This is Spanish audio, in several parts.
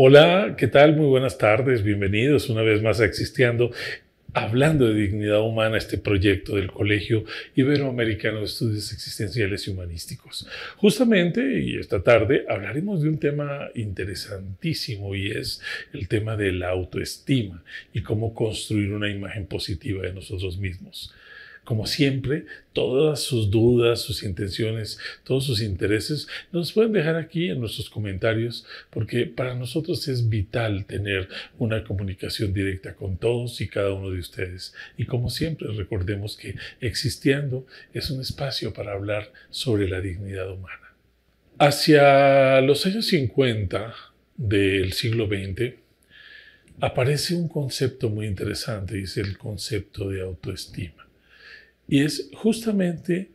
Hola, ¿qué tal? Muy buenas tardes, bienvenidos una vez más a Existiendo hablando de dignidad humana, este proyecto del Colegio Iberoamericano de Estudios Existenciales y Humanísticos. Justamente, y esta tarde, hablaremos de un tema interesantísimo y es el tema de la autoestima y cómo construir una imagen positiva de nosotros mismos como siempre, todas sus dudas, sus intenciones, todos sus intereses, nos pueden dejar aquí en nuestros comentarios, porque para nosotros es vital tener una comunicación directa con todos y cada uno de ustedes. Y como siempre, recordemos que Existiendo es un espacio para hablar sobre la dignidad humana. Hacia los años 50 del siglo XX, aparece un concepto muy interesante y es el concepto de autoestima. Y es justamente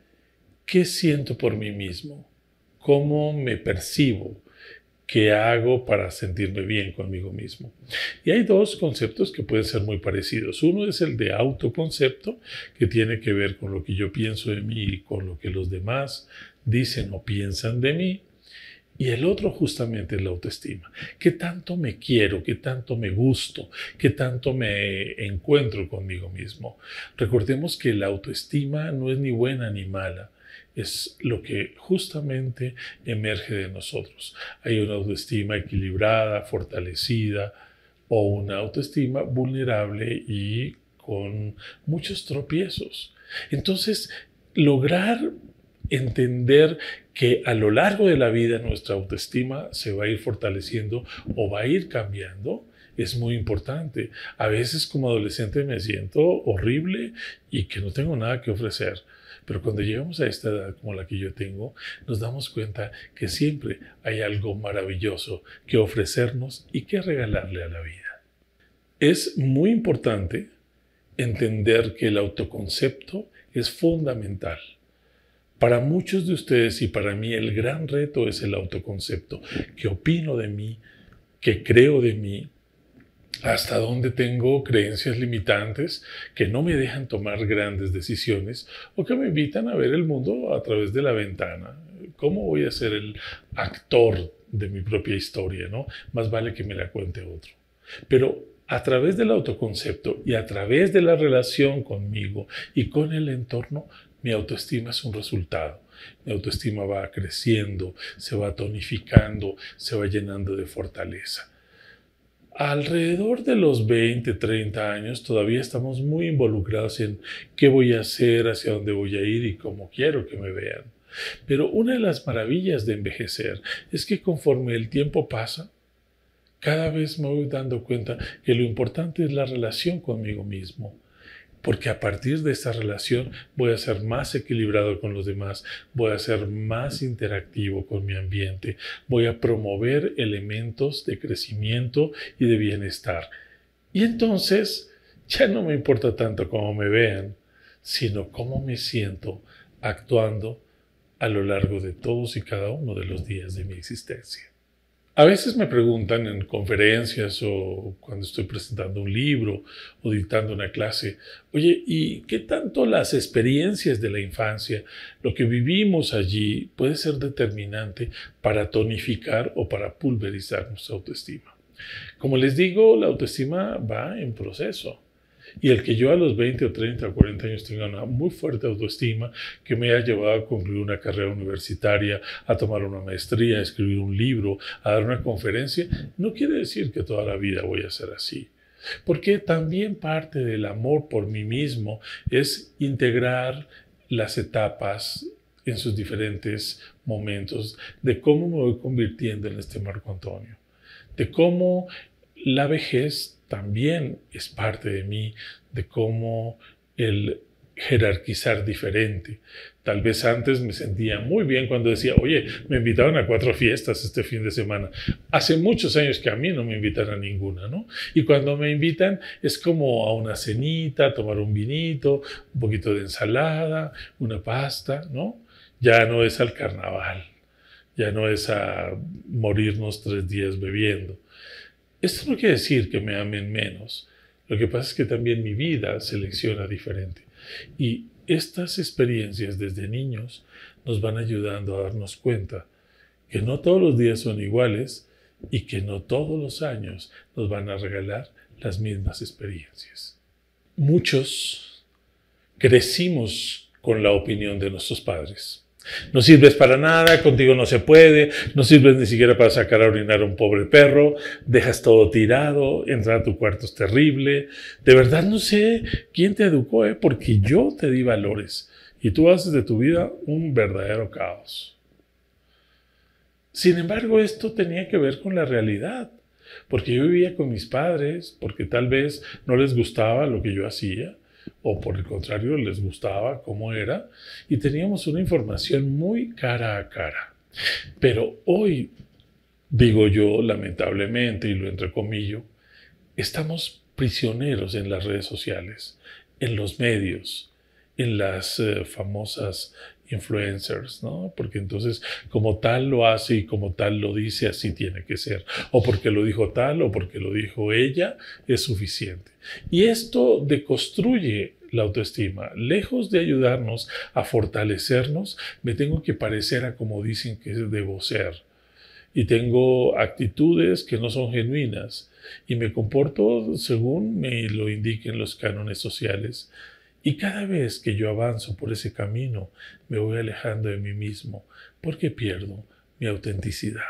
qué siento por mí mismo, cómo me percibo, qué hago para sentirme bien conmigo mismo. Y hay dos conceptos que pueden ser muy parecidos. Uno es el de autoconcepto, que tiene que ver con lo que yo pienso de mí y con lo que los demás dicen o piensan de mí. Y el otro justamente es la autoestima. ¿Qué tanto me quiero? ¿Qué tanto me gusto? ¿Qué tanto me encuentro conmigo mismo? Recordemos que la autoestima no es ni buena ni mala. Es lo que justamente emerge de nosotros. Hay una autoestima equilibrada, fortalecida o una autoestima vulnerable y con muchos tropiezos. Entonces, lograr entender que a lo largo de la vida nuestra autoestima se va a ir fortaleciendo o va a ir cambiando es muy importante. A veces como adolescente me siento horrible y que no tengo nada que ofrecer. Pero cuando llegamos a esta edad como la que yo tengo, nos damos cuenta que siempre hay algo maravilloso que ofrecernos y que regalarle a la vida. Es muy importante entender que el autoconcepto es fundamental. Para muchos de ustedes y para mí el gran reto es el autoconcepto. ¿Qué opino de mí? ¿Qué creo de mí? hasta dónde tengo creencias limitantes que no me dejan tomar grandes decisiones o que me invitan a ver el mundo a través de la ventana. ¿Cómo voy a ser el actor de mi propia historia? ¿no? Más vale que me la cuente otro. Pero a través del autoconcepto y a través de la relación conmigo y con el entorno, mi autoestima es un resultado. Mi autoestima va creciendo, se va tonificando, se va llenando de fortaleza. Alrededor de los 20, 30 años todavía estamos muy involucrados en qué voy a hacer, hacia dónde voy a ir y cómo quiero que me vean. Pero una de las maravillas de envejecer es que conforme el tiempo pasa, cada vez me voy dando cuenta que lo importante es la relación conmigo mismo, porque a partir de esta relación voy a ser más equilibrado con los demás, voy a ser más interactivo con mi ambiente, voy a promover elementos de crecimiento y de bienestar. Y entonces ya no me importa tanto cómo me vean, sino cómo me siento actuando a lo largo de todos y cada uno de los días de mi existencia. A veces me preguntan en conferencias o cuando estoy presentando un libro o dictando una clase, oye, ¿y qué tanto las experiencias de la infancia, lo que vivimos allí, puede ser determinante para tonificar o para pulverizar nuestra autoestima? Como les digo, la autoestima va en proceso. Y el que yo a los 20 o 30 o 40 años tenga una muy fuerte autoestima que me haya llevado a concluir una carrera universitaria, a tomar una maestría, a escribir un libro, a dar una conferencia, no quiere decir que toda la vida voy a ser así. Porque también parte del amor por mí mismo es integrar las etapas en sus diferentes momentos de cómo me voy convirtiendo en este Marco Antonio, de cómo la vejez también es parte de mí, de cómo el jerarquizar diferente. Tal vez antes me sentía muy bien cuando decía, oye, me invitaron a cuatro fiestas este fin de semana. Hace muchos años que a mí no me invitan a ninguna, ¿no? Y cuando me invitan es como a una cenita, tomar un vinito, un poquito de ensalada, una pasta, ¿no? Ya no es al carnaval, ya no es a morirnos tres días bebiendo. Esto no quiere decir que me amen menos. Lo que pasa es que también mi vida se selecciona diferente. Y estas experiencias desde niños nos van ayudando a darnos cuenta que no todos los días son iguales y que no todos los años nos van a regalar las mismas experiencias. Muchos crecimos con la opinión de nuestros padres. No sirves para nada, contigo no se puede, no sirves ni siquiera para sacar a orinar a un pobre perro, dejas todo tirado, entrar a tu cuarto es terrible. De verdad no sé quién te educó, ¿eh? porque yo te di valores y tú haces de tu vida un verdadero caos. Sin embargo, esto tenía que ver con la realidad, porque yo vivía con mis padres, porque tal vez no les gustaba lo que yo hacía, o por el contrario les gustaba cómo era y teníamos una información muy cara a cara. Pero hoy, digo yo lamentablemente y lo entrecomillo, estamos prisioneros en las redes sociales, en los medios, en las eh, famosas influencers, Porque entonces como tal lo hace y como tal lo dice, así tiene que ser. O porque lo dijo tal o porque lo dijo ella, es suficiente. Y esto deconstruye la autoestima. Lejos de ayudarnos a fortalecernos, me tengo que parecer a como dicen que debo ser. Y tengo actitudes que no son genuinas. Y me comporto según me lo indiquen los cánones sociales. Y cada vez que yo avanzo por ese camino, me voy alejando de mí mismo, porque pierdo mi autenticidad.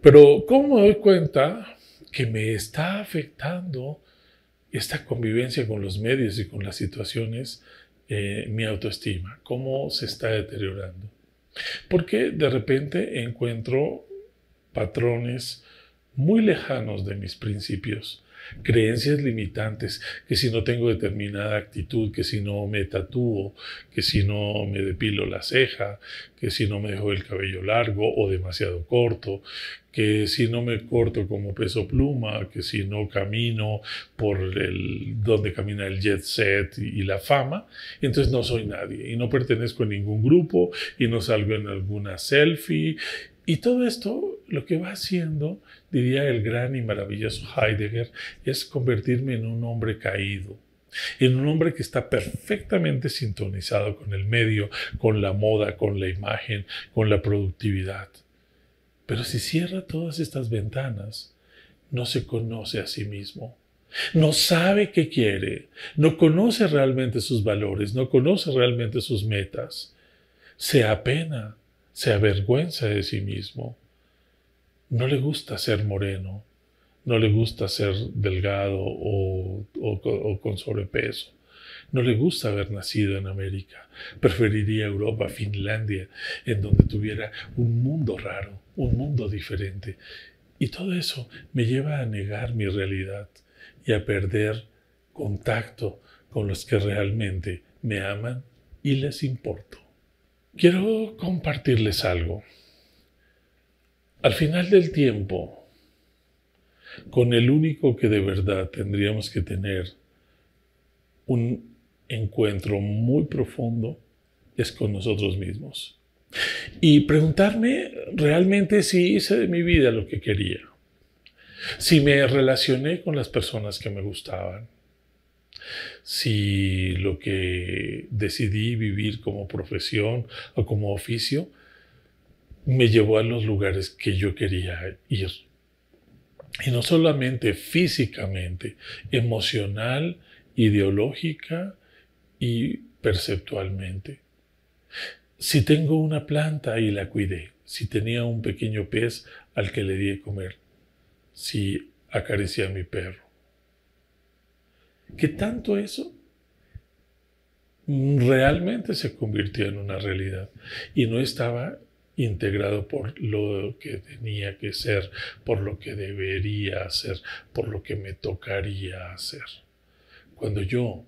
Pero ¿cómo me doy cuenta que me está afectando esta convivencia con los medios y con las situaciones, eh, mi autoestima? ¿Cómo se está deteriorando? Porque de repente encuentro patrones muy lejanos de mis principios creencias limitantes, que si no tengo determinada actitud, que si no me tatúo, que si no me depilo la ceja, que si no me dejo el cabello largo o demasiado corto, que si no me corto como peso pluma, que si no camino por el, donde camina el jet set y, la fama, entonces no soy nadie y no pertenezco a ningún grupo y no salgo en alguna selfie. Y todo esto lo que va haciendo, diría el gran y maravilloso Heidegger, es convertirme en un hombre caído, en un hombre que está perfectamente sintonizado con el medio, con la moda, con la imagen, con la productividad. Pero si cierra todas estas ventanas, no se conoce a sí mismo. No sabe qué quiere, no conoce realmente sus valores, no conoce realmente sus metas. Se apena, se avergüenza de sí mismo no le gusta ser moreno, no le gusta ser delgado o, con sobrepeso. No le gusta haber nacido en América. Preferiría Europa, Finlandia, en donde tuviera un mundo raro, un mundo diferente. Y todo eso me lleva a negar mi realidad y a perder contacto con los que realmente me aman y les importo. Quiero compartirles algo. Al final del tiempo, con el único que de verdad tendríamos que tener un encuentro muy profundo es con nosotros mismos. Y preguntarme realmente si hice de mi vida lo que quería, si me relacioné con las personas que me gustaban, si lo que decidí vivir como profesión o como oficio me llevó a los lugares que yo quería ir. Y no solamente físicamente, emocional, ideológica y perceptualmente. Si tengo una planta y la cuidé, si tenía un pequeño pez al que le di de comer, si acaricié a mi perro. ¿Qué tanto eso mm, realmente se convirtió en una realidad? Y no estaba integrado por lo que tenía que ser, por lo que debería hacer, por lo que me tocaría hacer. Cuando yo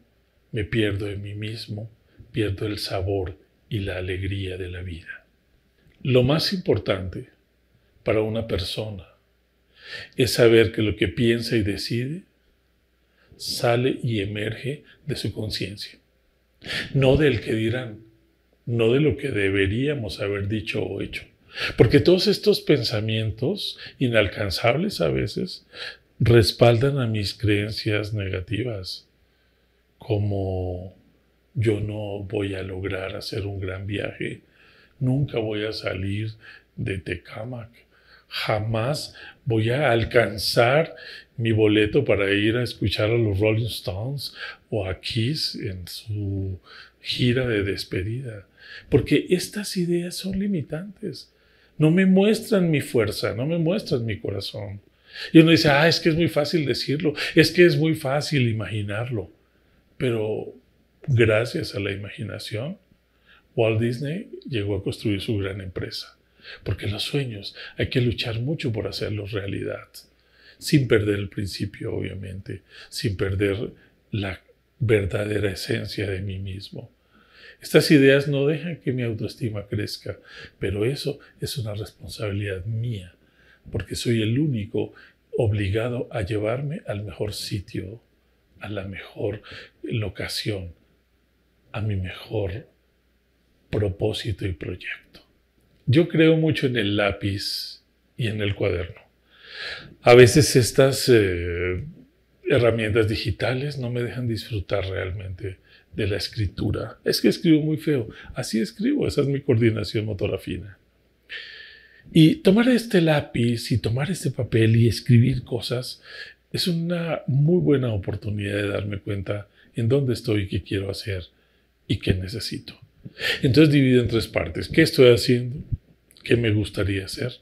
me pierdo en mí mismo, pierdo el sabor y la alegría de la vida. Lo más importante para una persona es saber que lo que piensa y decide sale y emerge de su conciencia, no del que dirán, no de lo que deberíamos haber dicho o hecho. Porque todos estos pensamientos, inalcanzables a veces, respaldan a mis creencias negativas, como yo no voy a lograr hacer un gran viaje, nunca voy a salir de Tecamac. jamás voy a alcanzar mi boleto para ir a escuchar a los Rolling Stones o a Kiss en su gira de despedida porque estas ideas son limitantes. No me muestran mi fuerza, no me muestran mi corazón. Y uno dice, ah, es que es muy fácil decirlo, es que es muy fácil imaginarlo. Pero gracias a la imaginación, Walt Disney llegó a construir su gran empresa. Porque los sueños hay que luchar mucho por hacerlos realidad, sin perder el principio, obviamente, sin perder la verdadera esencia de mí mismo. Estas ideas no dejan que mi autoestima crezca, pero eso es una responsabilidad mía, porque soy el único obligado a llevarme al mejor sitio, a la mejor locación, a mi mejor propósito y proyecto. Yo creo mucho en el lápiz y en el cuaderno. A veces estas eh, herramientas digitales no me dejan disfrutar realmente de la escritura. Es que escribo muy feo. Así escribo, esa es mi coordinación motora fina. Y tomar este lápiz y tomar este papel y escribir cosas es una muy buena oportunidad de darme cuenta en dónde estoy, qué quiero hacer y qué necesito. Entonces divido en tres partes. ¿Qué estoy haciendo? ¿Qué me gustaría hacer?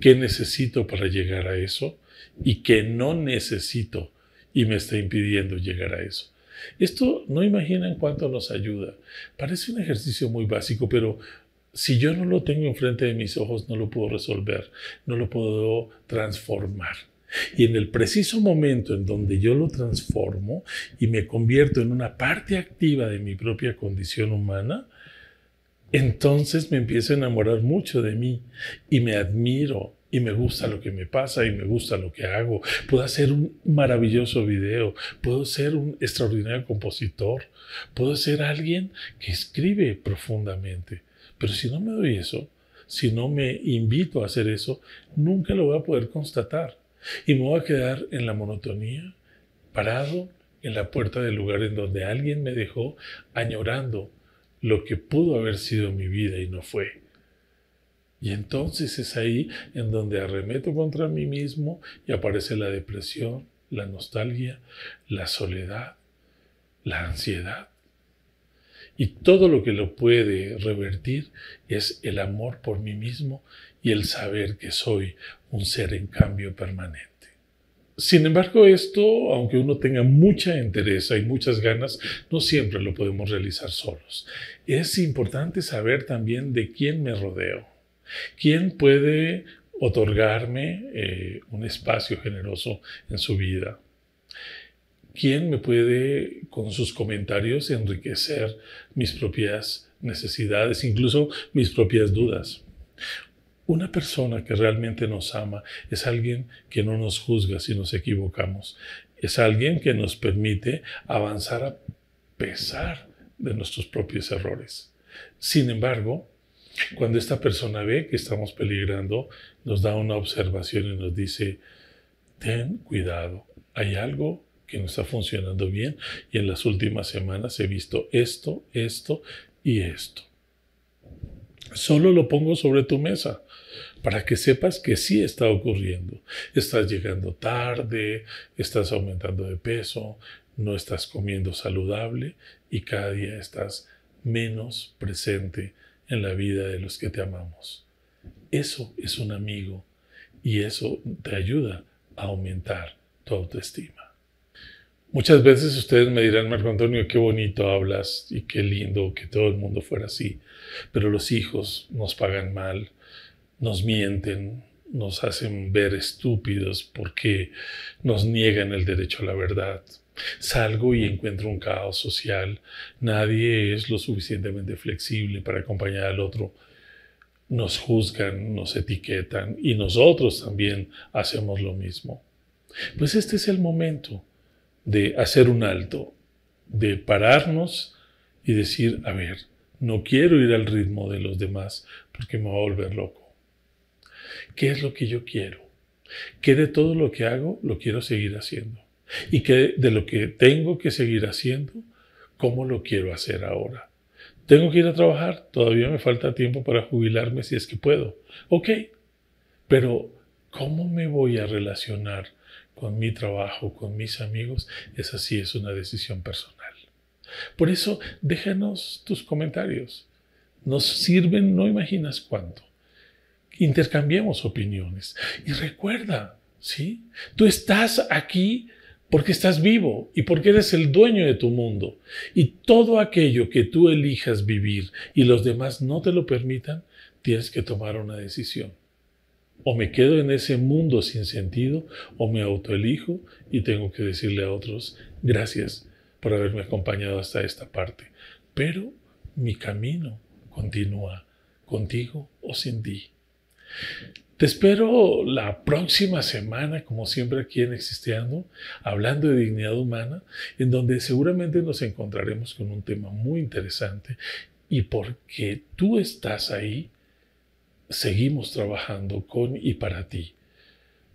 ¿Qué necesito para llegar a eso? ¿Y qué no necesito y me está impidiendo llegar a eso? Esto no imaginan cuánto nos ayuda. Parece un ejercicio muy básico, pero si yo no lo tengo enfrente de mis ojos, no lo puedo resolver, no lo puedo transformar. Y en el preciso momento en donde yo lo transformo y me convierto en una parte activa de mi propia condición humana, entonces me empiezo a enamorar mucho de mí y me admiro y me gusta lo que me pasa y me gusta lo que hago. Puedo hacer un maravilloso video, puedo ser un extraordinario compositor, puedo ser alguien que escribe profundamente. Pero si no me doy eso, si no me invito a hacer eso, nunca lo voy a poder constatar. Y me voy a quedar en la monotonía, parado en la puerta del lugar en donde alguien me dejó, añorando lo que pudo haber sido mi vida y no fue. Y entonces es ahí en donde arremeto contra mí mismo y aparece la depresión, la nostalgia, la soledad, la ansiedad. Y todo lo que lo puede revertir es el amor por mí mismo y el saber que soy un ser en cambio permanente. Sin embargo, esto, aunque uno tenga mucha interés y muchas ganas, no siempre lo podemos realizar solos. Es importante saber también de quién me rodeo. ¿Quién puede otorgarme eh, un espacio generoso en su vida? ¿Quién me puede con sus comentarios enriquecer mis propias necesidades, incluso mis propias dudas? Una persona que realmente nos ama es alguien que no nos juzga si nos equivocamos. Es alguien que nos permite avanzar a pesar de nuestros propios errores. Sin embargo, cuando esta persona ve que estamos peligrando, nos da una observación y nos dice, ten cuidado, hay algo que no está funcionando bien y en las últimas semanas he visto esto, esto y esto. Solo lo pongo sobre tu mesa para que sepas que sí está ocurriendo. Estás llegando tarde, estás aumentando de peso, no estás comiendo saludable y cada día estás menos presente en la vida de los que te amamos. Eso es un amigo y eso te ayuda a aumentar tu autoestima. Muchas veces ustedes me dirán, Marco Antonio, qué bonito hablas y qué lindo que todo el mundo fuera así, pero los hijos nos pagan mal, nos mienten, nos hacen ver estúpidos porque nos niegan el derecho a la verdad, Salgo y encuentro un caos social. Nadie es lo suficientemente flexible para acompañar al otro. Nos juzgan, nos etiquetan y nosotros también hacemos lo mismo. Pues este es el momento de hacer un alto, de pararnos y decir, a ver, no quiero ir al ritmo de los demás porque me va a volver loco. ¿Qué es lo que yo quiero? ¿Qué de todo lo que hago lo quiero seguir haciendo? y que de lo que tengo que seguir haciendo, cómo lo quiero hacer ahora. Tengo que ir a trabajar, todavía me falta tiempo para jubilarme si es que puedo. Ok, pero ¿cómo me voy a relacionar con mi trabajo, con mis amigos? Esa sí es una decisión personal. Por eso, déjanos tus comentarios. Nos sirven, no imaginas cuánto. Intercambiemos opiniones. Y recuerda, ¿sí? Tú estás aquí porque estás vivo y porque eres el dueño de tu mundo. Y todo aquello que tú elijas vivir y los demás no te lo permitan, tienes que tomar una decisión. O me quedo en ese mundo sin sentido o me autoelijo y tengo que decirle a otros, gracias por haberme acompañado hasta esta parte. Pero mi camino continúa contigo o sin ti. Te espero la próxima semana, como siempre aquí en Existiendo, hablando de dignidad humana, en donde seguramente nos encontraremos con un tema muy interesante y porque tú estás ahí, seguimos trabajando con y para ti,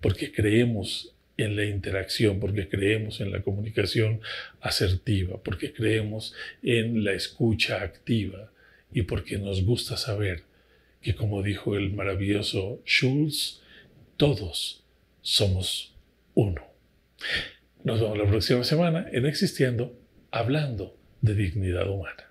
porque creemos en la interacción, porque creemos en la comunicación asertiva, porque creemos en la escucha activa y porque nos gusta saber que como dijo el maravilloso Schulz, todos somos uno. Nos vemos la próxima semana en Existiendo, hablando de dignidad humana.